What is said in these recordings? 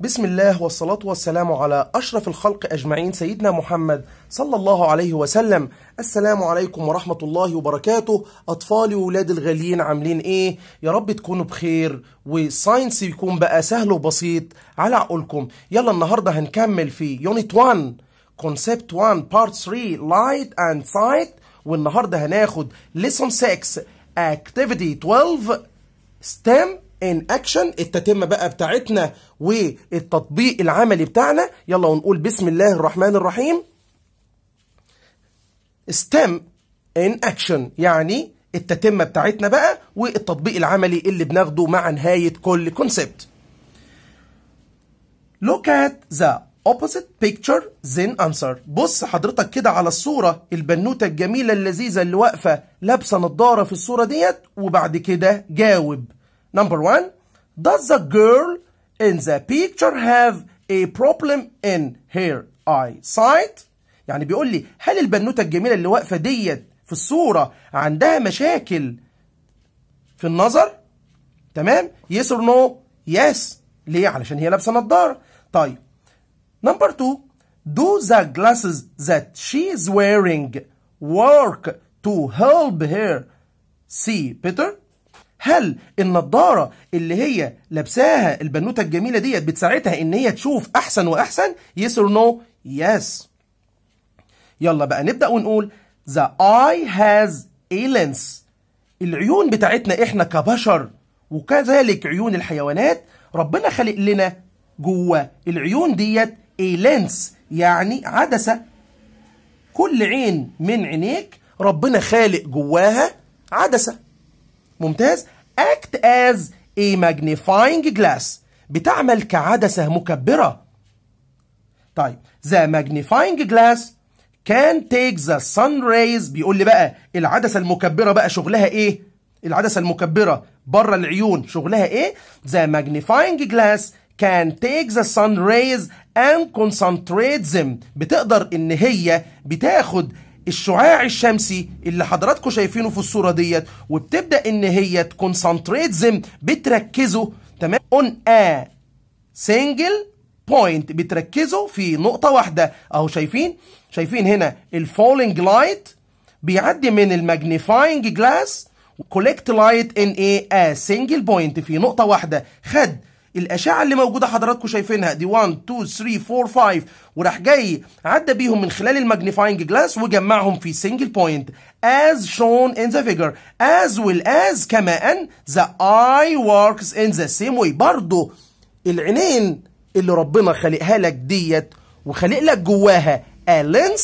بسم الله والصلاة والسلام على أشرف الخلق أجمعين سيدنا محمد صلى الله عليه وسلم السلام عليكم ورحمة الله وبركاته أطفالي وولاد الغاليين عاملين إيه يا رب تكونوا بخير والساينس يكون بقى سهل وبسيط على عقولكم يلا النهاردة هنكمل في يونت 1 كونسبت 1 بارت 3 لايت اند سايت والنهاردة هناخد ليسون 6 اكتيفيتي 12 ستيم ان اكشن التتمه بقى بتاعتنا والتطبيق العملي بتاعنا يلا ونقول بسم الله الرحمن الرحيم ستيم ان اكشن يعني التتمه بتاعتنا بقى والتطبيق العملي اللي بناخده مع نهايه كل كونسبت look at the opposite picture then answer بص حضرتك كده على الصورة البنوتة الجميلة اللذيذة اللي واقفة لابسة نظارة في الصورة ديت وبعد كده جاوب Number one, does the girl in the picture have a problem in her eyesight? يعني بيقول لي هل البنوتة الجميلة اللي واقفة ديت في الصورة عندها مشاكل في النظر؟ تمام؟ Yes or no? Yes. ليه؟ علشان هي لابسة نظارة. طيب Number 2 Do the glasses that she is wearing work to help her see better؟ هل النضاره اللي هي لابساها البنوته الجميله ديت بتساعدها ان هي تشوف احسن واحسن يس اور نو يس يلا بقى نبدا ونقول ذا اي هاز اي لينس. العيون بتاعتنا احنا كبشر وكذلك عيون الحيوانات ربنا خلق لنا جوه العيون ديت اي لينس يعني عدسه كل عين من عينيك ربنا خالق جواها عدسه ممتاز act as a magnifying glass بتعمل كعدسة مكبرة طيب the magnifying glass can take the sun rays بيقول لي بقى العدسة المكبرة بقى شغلها ايه العدسة المكبرة بره العيون شغلها ايه the magnifying glass can take the sun rays and concentrate them بتقدر ان هي بتاخد الشعاع الشمسي اللي حضراتكم شايفينه في الصوره ديت وبتبدا ان هي كونسنتريتزم بتركزه تمام اون ا سنجل بوينت بتركزه في نقطه واحده اهو شايفين شايفين هنا الفولينج لايت بيعدي من الماجنيفاينج جلاس كولكت لايت ان ايه ا سنجل بوينت في نقطه واحده خد الاشعه اللي موجوده حضراتكم شايفينها دي 1 2 3 4 5 وراح جاي عدى بيهم من خلال الماجنيفاينج جلاس وجمعهم في سنجل بوينت as shown in the figure as well as كما ان the eye works in the same way برضه العينين اللي ربنا خلقها لك ديت وخلق لك جواها a lens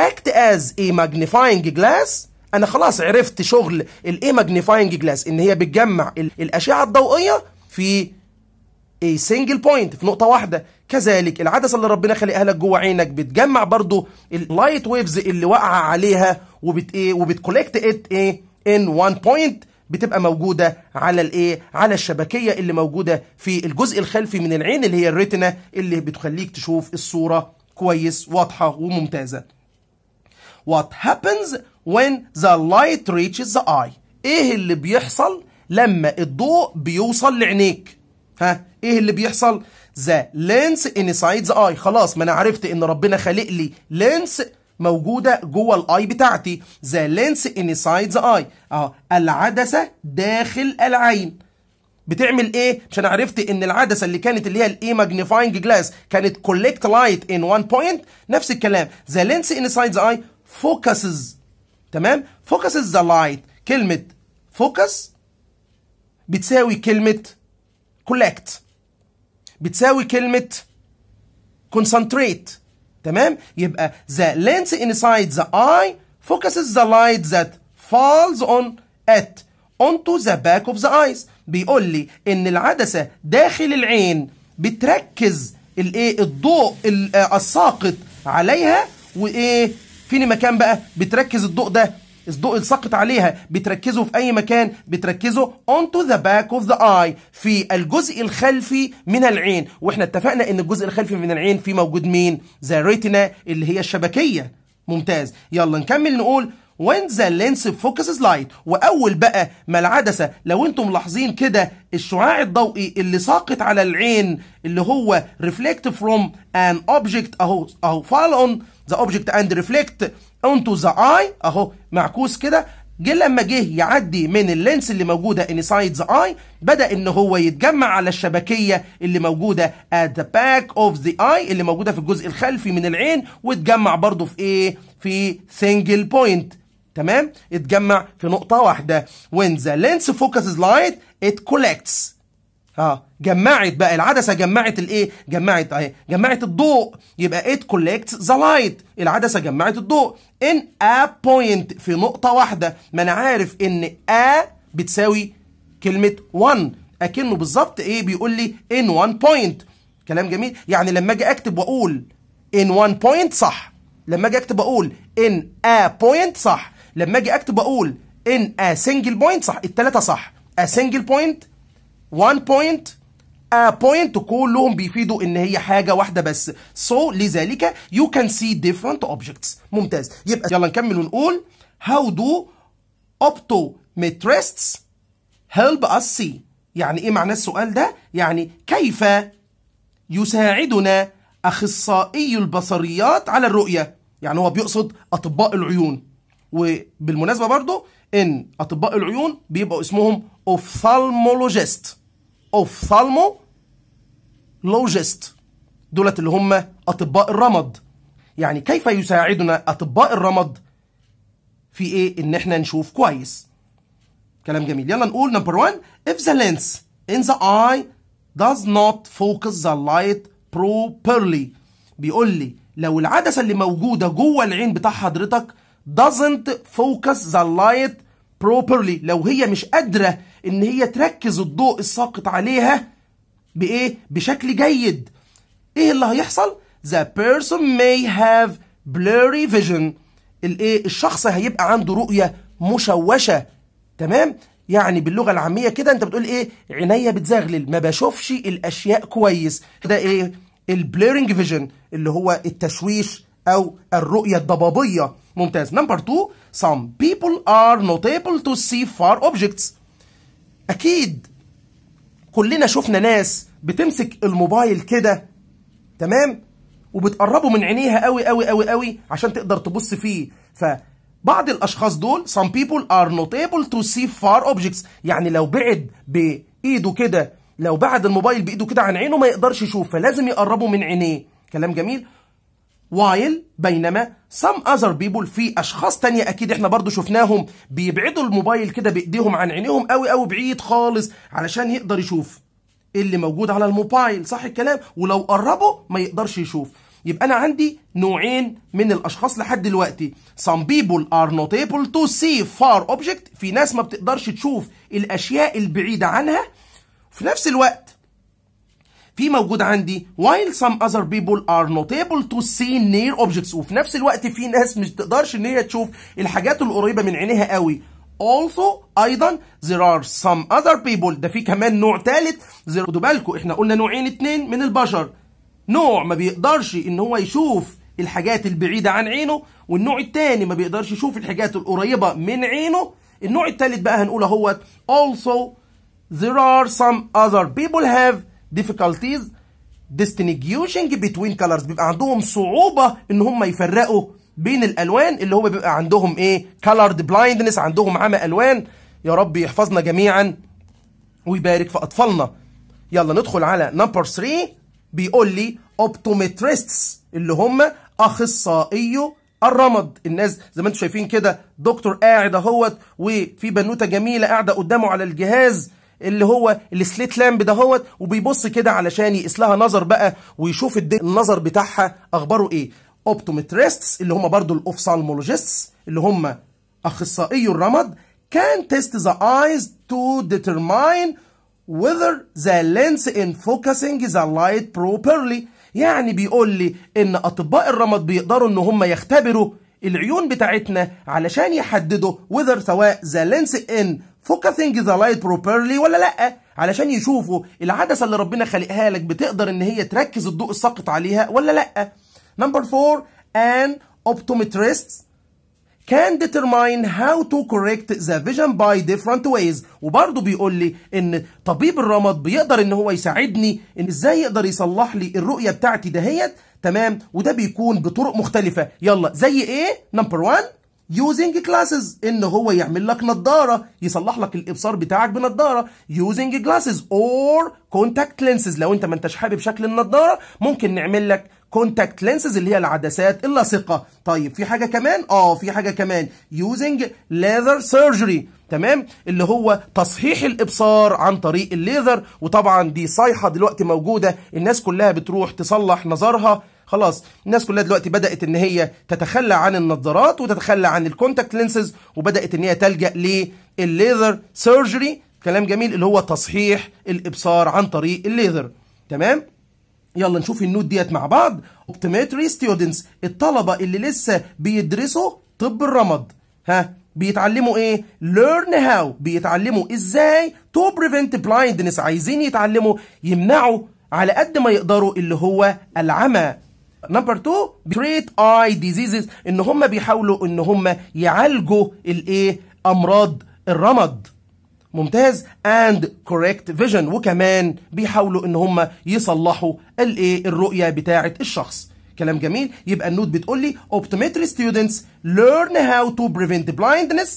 act as a magnifying glass انا خلاص عرفت شغل الايه ماجنيفاينج جلاس ان هي بتجمع الاشعه الضوئيه في اي سنجل بوينت في نقطه واحده كذلك العدسه اللي ربنا خلقها لك جوه عينك بتجمع برضو اللايت ويفز اللي واقعه عليها وبت ايه وبتكولكت ات ايه ان وان بوينت بتبقى موجودة على الايه على الشبكية اللي موجودة في الجزء الخلفي من العين اللي هي الريتنا اللي بتخليك تشوف الصورة كويس واضحة وممتازة What happens when the light reaches the eye ايه اللي بيحصل لما الضوء بيوصل لعينيك ها ايه اللي بيحصل ذا لينس انسايد ذا اي خلاص ما انا عرفت ان ربنا خالق لي لينس موجوده جوه الاي بتاعتي ذا لينس انسايد ذا اي اه العدسه داخل العين بتعمل ايه مش انا عرفت ان العدسه اللي كانت اللي هي الاي ماجنيفاينج جلاس كانت كولكت لايت ان وان بوينت نفس الكلام ذا لينس انسايد ذا اي فوكسز تمام فوكسز ذا لايت كلمه فوكس بتساوي كلمه كولكت بتساوي كلمة concentrate تمام يبقى the lens inside the eye focuses the light that falls on it onto the back of the eyes بيقول لي ان العدسة داخل العين بتركز الايه الضوء آه، الساقط عليها وايه فين المكان بقى بتركز الضوء ده الضوء الساقط عليها بتركزه في اي مكان بتركزه onto the back of the eye في الجزء الخلفي من العين واحنا اتفقنا ان الجزء الخلفي من العين فيه موجود مين ذا ريتنا اللي هي الشبكيه ممتاز يلا نكمل نقول when the lens focuses light واول بقى ما العدسه لو انتم ملاحظين كده الشعاع الضوئي اللي ساقط على العين اللي هو reflect from an object اهو اهو fall on the object and reflect انتو ذا اي اهو معكوس كده جه لما جه يعدي من اللينس اللي موجوده انسايد ذا اي بدا ان هو يتجمع على الشبكيه اللي موجوده ات ذا باك اوف ذا اي اللي موجوده في الجزء الخلفي من العين واتجمع برضه في ايه في سنجل بوينت تمام اتجمع في نقطه واحده when the lens focuses light it collects اه جمعت بقى العدسه جمعت الايه جمعت اهي جمعت الضوء يبقى ات كولكت ذا لايت العدسه جمعت الضوء ان ا بوينت في نقطه واحده ما انا عارف ان ا بتساوي كلمه 1 اكنه بالظبط ايه بيقول لي ان 1 بوينت كلام جميل يعني لما اجي اكتب واقول ان 1 بوينت صح لما اجي اكتب اقول ان ا بوينت صح لما اجي اكتب اقول ان ا سنجل بوينت صح الثلاثه صح ا سنجل بوينت 1 بوينت a point كلهم بيفيدوا ان هي حاجه واحده بس so لذلك you can see different objects ممتاز يبقى يلا نكمل ونقول how do optometrists help us see يعني ايه معنى السؤال ده يعني كيف يساعدنا اخصائي البصريات على الرؤيه يعني هو بيقصد اطباء العيون وبالمناسبه برضه ان اطباء العيون بيبقوا اسمهم اوفثالمولوجيست اوفثالمولوجيست دولت اللي هم اطباء الرمد يعني كيف يساعدنا اطباء الرمد في ايه ان احنا نشوف كويس كلام جميل يلا نقول نمبر 1 if the lens in the eye does not focus the light properly بيقول لي لو العدسه اللي موجوده جوه العين بتاع حضرتك doesn't focus the light properly لو هي مش قادرة ان هي تركز الضوء الساقط عليها بايه بشكل جيد ايه اللي هيحصل the person may have blurry vision الايه الشخص هيبقى عنده رؤية مشوشة تمام يعني باللغه العاميه كده انت بتقول ايه عينيا بتزغلل ما بشوفش الاشياء كويس ده ايه البليرنج فيجن اللي هو التشويش او الرؤيه الضبابيه ممتاز نمبر 2 some people are not able to see far objects اكيد كلنا شفنا ناس بتمسك الموبايل كده تمام وبتقربه من عينيها قوي قوي قوي قوي عشان تقدر تبص فيه فبعض الاشخاص دول some people are not able to see far objects يعني لو بعد بايده كده لو بعد الموبايل بايده كده عن عينه ما يقدرش يشوف فلازم يقربه من عينيه كلام جميل while بينما some other people في اشخاص تانية اكيد احنا برضو شفناهم بيبعدوا الموبايل كده بايديهم عن عينيهم قوي قوي بعيد خالص علشان يقدر يشوف اللي موجود على الموبايل صح الكلام ولو قربه ما يقدرش يشوف يبقى انا عندي نوعين من الاشخاص لحد دلوقتي some people are not able to see far object في ناس ما بتقدرش تشوف الاشياء البعيده عنها في نفس الوقت في موجود عندي while some other people are not able to see near objects وفي نفس الوقت في ناس مش تقدرش ان هي تشوف الحاجات القريبه من عينيها قوي also ايضا there are some other people ده في كمان نوع ثالث خدوا بالكم احنا قلنا نوعين اتنين من البشر نوع ما بيقدرش ان هو يشوف الحاجات البعيده عن عينه والنوع الثاني ما بيقدرش يشوف الحاجات القريبه من عينه النوع الثالث بقى هنقول اهوت also there are some other people have difficulties distinguishing between colors بيبقى عندهم صعوبة ان هم يفرقوا بين الالوان اللي هو بيبقى عندهم ايه colored blindness عندهم عمى الوان يا رب يحفظنا جميعا ويبارك في اطفالنا يلا ندخل على number 3 بيقول لي اوبتومتريستس اللي هم اخصائيو الرمد الناس زي ما انتم شايفين كده دكتور قاعد اهوت وفي بنوته جميله قاعده قدامه على الجهاز اللي هو السليت لامب دهوت وبيبص كده علشان يقيس لها نظر بقى ويشوف النظر بتاعها اخباره ايه اوبتومتريستس اللي هم برضو الاوفسالمولوجيستس اللي هم اخصائيو الرمد كان تيست ذا ايز تو ديترماين whether the lens in focusing the light properly يعني بيقول لي ان اطباء الرمد بيقدروا ان هم يختبروا العيون بتاعتنا علشان يحددوا whether سواء the lens in فوكسنج ذا لايت بروبرلي ولا لا علشان يشوفوا العدسه اللي ربنا خلقها لك بتقدر ان هي تركز الضوء الساقط عليها ولا لا نمبر 4 ان اوبتومتريست كان ديترماين هاو تو كوريكت ذا فيجن باي ديفرنت ويز وبرضه بيقول لي ان طبيب الرمض بيقدر ان هو يساعدني ان ازاي يقدر يصلح لي الرؤيه بتاعتي دهيت تمام وده بيكون بطرق مختلفه يلا زي ايه نمبر 1 يوزنج جلاسز ان هو يعمل لك نظاره يصلح لك الابصار بتاعك بنظاره يوزنج جلاسز اور كونتاكت لينسز لو انت ما انتش حابب شكل النظاره ممكن نعمل لك كونتاكت لينسز اللي هي العدسات اللاصقه طيب في حاجه كمان اه في حاجه كمان يوزنج ليذر سيرجري تمام اللي هو تصحيح الابصار عن طريق الليذر وطبعا دي صيحه دلوقتي موجوده الناس كلها بتروح تصلح نظرها خلاص الناس كلها دلوقتي بدات ان هي تتخلى عن النظارات وتتخلى عن الكونتاكت لينسز وبدات ان هي تلجا للليزر سيرجري كلام جميل اللي هو تصحيح الابصار عن طريق الليزر تمام يلا نشوف النوت ديت مع بعض اوبتيمتري ستودنتس الطلبه اللي لسه بيدرسوا طب الرمد ها بيتعلموا ايه ليرن هاو بيتعلموا ازاي تو بريفنت بلايندنس عايزين يتعلموا يمنعوا على قد ما يقدروا اللي هو العمى نمبر 2 بتريت اي ديزيزز ان هم بيحاولوا ان هم يعالجوا الايه امراض الرمد ممتاز اند كوريكت فيجن وكمان بيحاولوا ان هم يصلحوا الايه الرؤيه بتاعه الشخص كلام جميل يبقى النوت بتقول لي اوبتومتري students learn how to prevent blindness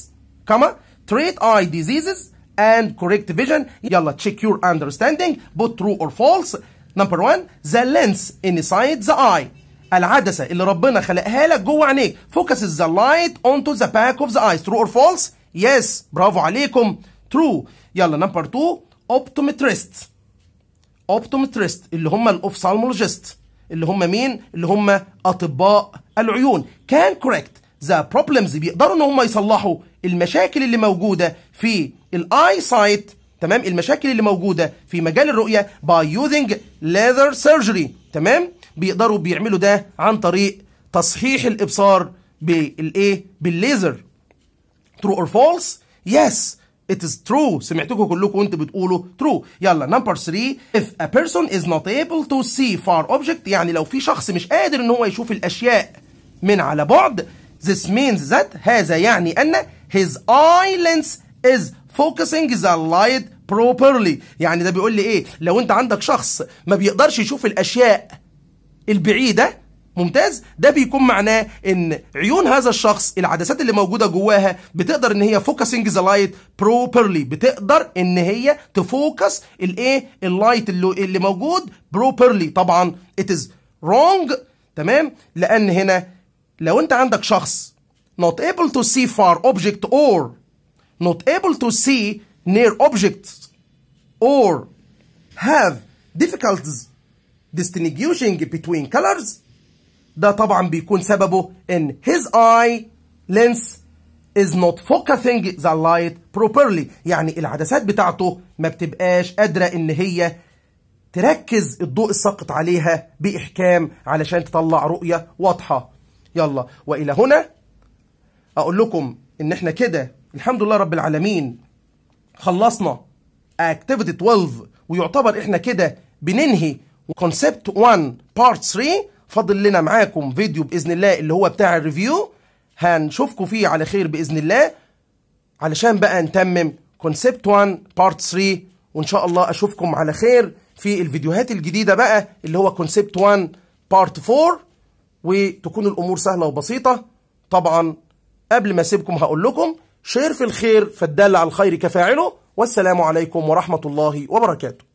كما treat eye diseases and correct vision يلا check your understanding both true or false number one the lens inside the eye العدسه اللي ربنا خلقها لك جوه عينيك ذا the اون تو ذا باك اوف ذا ايس ترو اور فولس يس برافو عليكم ترو يلا نمبر 2 اوبتومتريست اوبتومتريست اللي هم الاوفثالمولوجيست اللي هم مين اللي هم اطباء العيون كان كوريكت ذا بروبلمز بيقدروا ان هم يصلحوا المشاكل اللي موجوده في الاي سايت تمام المشاكل اللي موجوده في مجال الرؤيه باي يوزنج ليذر سيرجري تمام بيقدروا بيعملوا ده عن طريق تصحيح الابصار بالايه بالليزر ترو اور فولس يس it is true سمعتكم كلكم وانتوا بتقولوا true يلا number 3 if a person is not able to see far object يعني لو في شخص مش قادر ان هو يشوف الاشياء من على بعد this means that هذا يعني ان his eye lens is focusing the light properly يعني ده بيقول لي ايه لو انت عندك شخص ما بيقدرش يشوف الاشياء البعيدة ممتاز ده بيكون معناه ان عيون هذا الشخص العدسات اللي موجوده جواها بتقدر ان هي فوكسنج ذا لايت بروبرلي بتقدر ان هي تفوكس الايه اللايت اللي, اللي موجود بروبرلي طبعا ات از رونج تمام لان هنا لو انت عندك شخص not able to see far object or not able to see near objects or have difficulties distinguishing between colors ده طبعا بيكون سببه ان his eye lens is not focusing the light properly يعني العدسات بتاعته ما بتبقاش قادرة ان هي تركز الضوء الساقط عليها بإحكام علشان تطلع رؤية واضحة يلا وإلى هنا أقول لكم إن إحنا كده الحمد لله رب العالمين خلصنا اكتيفيتي 12 ويعتبر إحنا كده بننهي وكونسبت 1 بارت 3 فاضل لنا معاكم فيديو باذن الله اللي هو بتاع الريفيو هنشوفكم فيه على خير باذن الله علشان بقى نتمم كونسبت 1 بارت 3 وان شاء الله اشوفكم على خير في الفيديوهات الجديده بقى اللي هو كونسبت 1 بارت 4 وتكون الامور سهله وبسيطه طبعا قبل ما اسيبكم هقول لكم شير في الخير فالدال على الخير كفاعله والسلام عليكم ورحمه الله وبركاته